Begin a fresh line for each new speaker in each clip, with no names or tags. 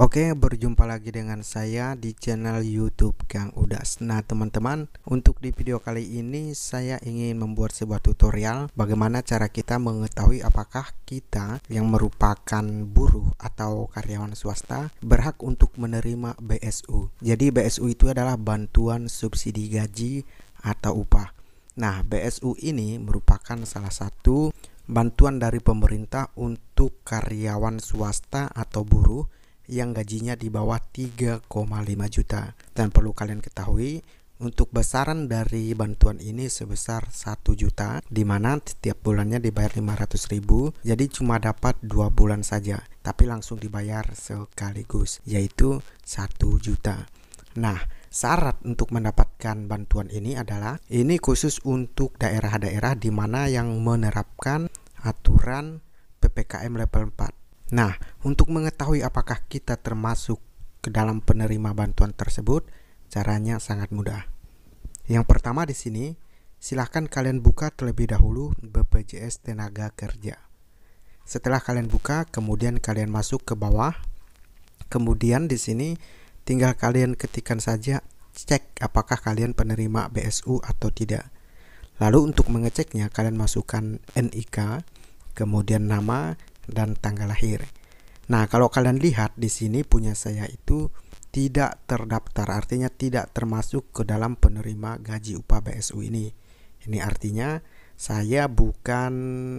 Oke, berjumpa lagi dengan saya di channel YouTube Kang Udas. Nah, teman-teman, untuk di video kali ini saya ingin membuat sebuah tutorial bagaimana cara kita mengetahui apakah kita yang merupakan buruh atau karyawan swasta berhak untuk menerima BSU. Jadi, BSU itu adalah bantuan subsidi gaji atau upah. Nah, BSU ini merupakan salah satu bantuan dari pemerintah untuk karyawan swasta atau buruh yang gajinya di bawah 3,5 juta. Dan perlu kalian ketahui, untuk besaran dari bantuan ini sebesar 1 juta di mana setiap bulannya dibayar 500 ribu jadi cuma dapat dua bulan saja tapi langsung dibayar sekaligus yaitu 1 juta nah syarat untuk mendapatkan bantuan ini adalah ini khusus untuk daerah-daerah di mana yang menerapkan aturan PPKM level 4 nah untuk mengetahui apakah kita termasuk ke dalam penerima bantuan tersebut, caranya sangat mudah. Yang pertama di sini, silahkan kalian buka terlebih dahulu BPJS Tenaga Kerja. Setelah kalian buka, kemudian kalian masuk ke bawah. Kemudian di sini tinggal kalian ketikkan saja cek apakah kalian penerima BSU atau tidak. Lalu untuk mengeceknya kalian masukkan NIK, kemudian nama dan tanggal lahir. Nah, kalau kalian lihat di sini punya saya itu tidak terdaftar, artinya tidak termasuk ke dalam penerima gaji upah BSU ini. Ini artinya saya bukan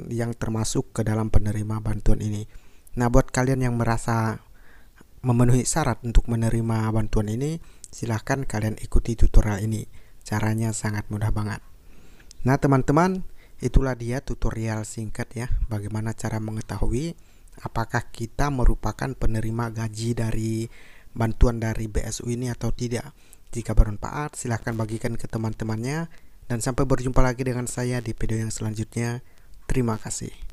yang termasuk ke dalam penerima bantuan ini. Nah, buat kalian yang merasa memenuhi syarat untuk menerima bantuan ini, silahkan kalian ikuti tutorial ini. Caranya sangat mudah banget. Nah, teman-teman, itulah dia tutorial singkat ya, bagaimana cara mengetahui apakah kita merupakan penerima gaji dari bantuan dari BSU ini atau tidak. Jika bermanfaat, silahkan bagikan ke teman-temannya. Dan sampai berjumpa lagi dengan saya di video yang selanjutnya. Terima kasih.